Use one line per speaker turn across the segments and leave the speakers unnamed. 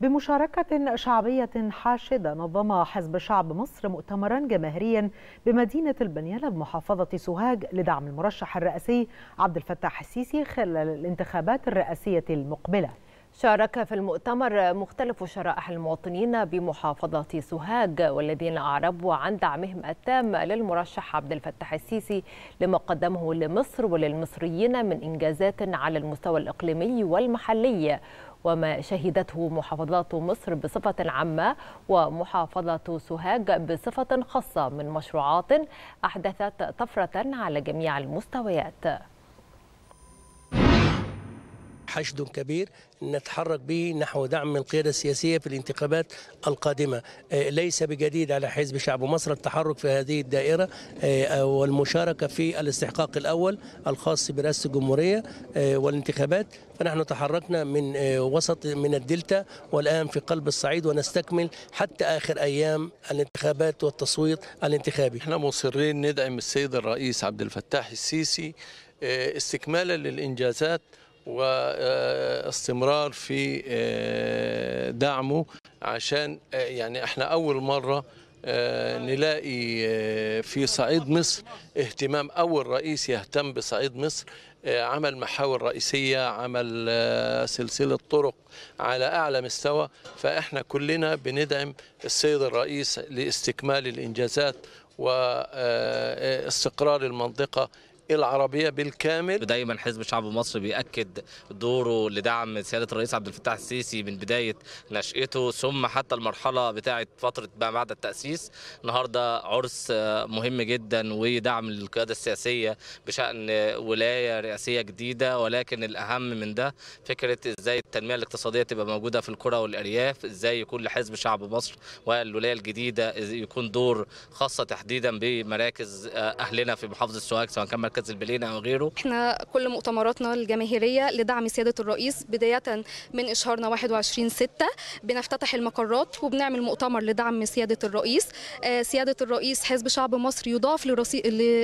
بمشاركة شعبية حاشدة نظم حزب شعب مصر مؤتمرا جماهيريا بمدينة البنيالة بمحافظة سوهاج لدعم المرشح الرئاسي
عبد الفتاح السيسي خلال الانتخابات الرئاسية المقبلة شارك في المؤتمر مختلف شرائح المواطنين بمحافظة سوهاج والذين أعربوا عن دعمهم التام للمرشح عبد الفتاح السيسي لما قدمه لمصر وللمصريين من إنجازات على المستوى الإقليمي والمحلي وما شهدته محافظات مصر بصفة عامة ومحافظة سوهاج بصفة خاصة من مشروعات أحدثت طفرة على جميع المستويات
حشد كبير نتحرك به نحو دعم القيادة السياسية في الانتخابات القادمة آه، ليس بجديد على حزب شعب مصر التحرك في هذه الدائرة آه، آه، والمشاركة في الاستحقاق الأول الخاص برئاسة الجمهورية والانتخابات فنحن تحركنا من وسط من الدلتا والآن في قلب الصعيد ونستكمل حتى آخر أيام الانتخابات والتصويت الانتخابي احنا مصرين ندعم السيد الرئيس عبد الفتاح السيسي استكمالا للإنجازات واستمرار في آه، دعمه عشان آه، يعني احنا اول مره آه، نلاقي في صعيد مصر اهتمام اول رئيس يهتم بصعيد مصر عمل محاور رئيسية عمل سلسلة طرق على أعلى مستوى فإحنا كلنا بندعم السيد الرئيس لاستكمال الإنجازات واستقرار المنطقة العربية
بالكامل دايما حزب الشعب المصري بيأكد دوره لدعم سيادة الرئيس عبد الفتاح السيسي من بداية نشأته ثم حتى المرحلة بتاعة فترة ما بعد التأسيس النهاردة عرس آه، مهم جدا ودعم للقيادة السياسية بشأن ولاية رئاسية جديدة ولكن الأهم من ده فكرة إزاي التنمية الاقتصادية تبقى موجودة في الكرة والأرياف إزاي يكون لحزب شعب مصر والولاية الجديدة يكون دور خاصة تحديدا بمراكز آه، أهلنا في محافظة السواك سواء كان مركز مركز البلينة أو غيره
احنا كل مؤتمراتنا الجماهيرية لدعم سيادة الرئيس بداية من إشهارنا 21 6 بنفتتح المقرات وبنعمل مؤتمر لدعم سيادة الرئيس آه، سيادة الرئيس حزب شعب مصر يضاف لرسي...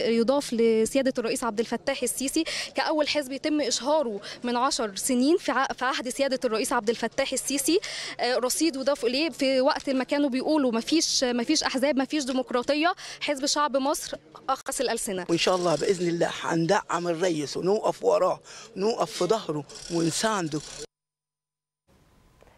يضاف لسيادة الرئيس عبد الفتاح السيسي كأول حزب يتم إشهاره من 10 سنين في عهد سيادة الرئيس عبد الفتاح السيسي آه، رصيد وضاف إليه في وقت ما كانوا بيقولوا مفيش مفيش أحزاب مفيش ديمقراطية حزب شعب مصر أخص الألسنة وإن
شاء الله بإذن الله هندعم الرئيس ونوقف وراه نوقف في ظهره ونسانده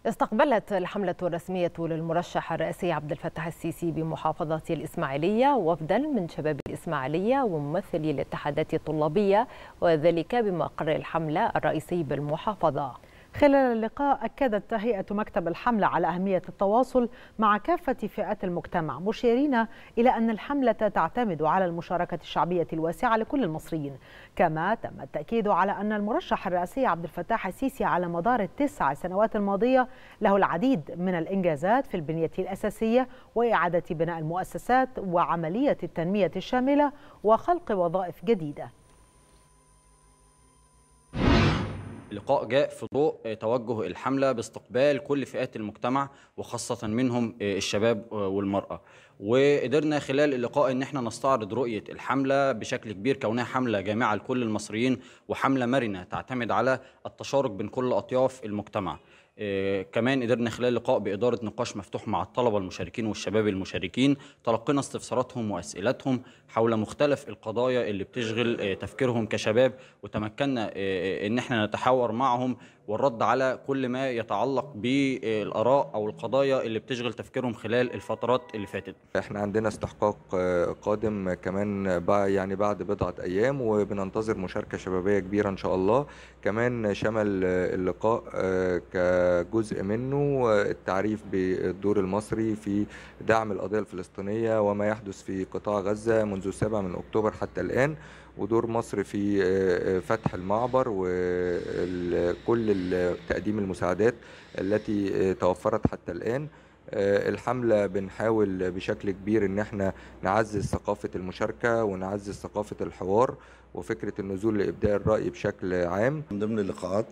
استقبلت الحملة الرسمية للمرشح الرئاسي عبد الفتاح السيسي بمحافظة الإسماعيلية وفدا من شباب الإسماعيلية وممثلي الاتحادات الطلابية وذلك بمقر الحملة الرئيسي بالمحافظة خلال اللقاء أكدت
هيئة مكتب الحملة على أهمية التواصل مع كافة فئات المجتمع مشيرين إلى أن الحملة تعتمد على المشاركة الشعبية الواسعة لكل المصريين كما تم التأكيد على أن المرشح الرئاسي عبد الفتاح السيسي على مدار التسع سنوات الماضية له العديد من الإنجازات في البنية الأساسية وإعادة بناء المؤسسات وعملية التنمية الشاملة وخلق وظائف جديدة
اللقاء جاء في ضوء آه، توجه الحملة باستقبال كل فئات المجتمع وخاصة منهم آه، الشباب آه، والمرأة وقدرنا خلال اللقاء ان احنا نستعرض رؤيه الحمله بشكل كبير كونها حمله جامعه لكل المصريين وحمله مرنه تعتمد على التشارك بين كل اطياف المجتمع آه، كمان قدرنا خلال لقاء بإدارة نقاش مفتوح مع الطلبة المشاركين والشباب المشاركين تلقينا استفساراتهم وأسئلتهم حول مختلف القضايا اللي بتشغل آه، تفكيرهم كشباب وتمكنا آه، إن احنا نتحاور معهم والرد على كل ما يتعلق بالآراء أو القضايا اللي بتشغل تفكيرهم خلال الفترات اللي فاتت
احنا عندنا استحقاق قادم كمان يعني بعد بضعة أيام وبننتظر مشاركة شبابية كبيرة إن شاء الله كمان شمل اللقاء ك جزء منه التعريف بالدور المصري في دعم القضية الفلسطينية وما يحدث في قطاع غزة منذ السابع من أكتوبر حتى الآن ودور مصر في آه، فتح المعبر وكل تقديم المساعدات التي آه، توفرت حتى الآن آه، الحملة بنحاول بشكل كبير ان احنا نعزز ثقافة المشاركة ونعزز ثقافة الحوار وفكرة النزول لإبداء الرأي بشكل عام من ضمن اللقاءات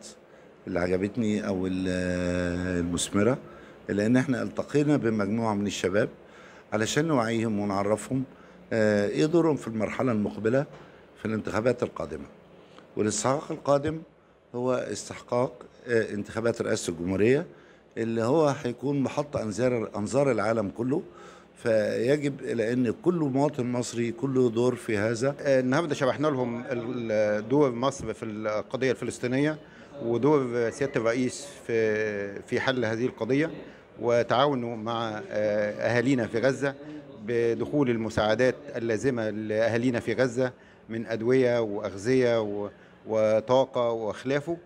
اللي عجبتني او المثمره لان احنا التقينا بمجموعه من الشباب علشان نوعيهم ونعرفهم ايه دورهم في المرحله المقبله في الانتخابات القادمه والاستحقاق القادم هو استحقاق آه، انتخابات رئاسه الجمهوريه اللي هو هيكون محط انظار انظار العالم كله فيجب لان كل مواطن مصري كله دور في هذا آه، النهارده شرحنا لهم دور مصر في القضيه الفلسطينيه ودور سياده الرئيس في في حل هذه القضيه وتعاونه مع آه، اهالينا في غزه بدخول المساعدات اللازمه لاهالينا في غزه من ادويه واغذيه وطاقه وخلافه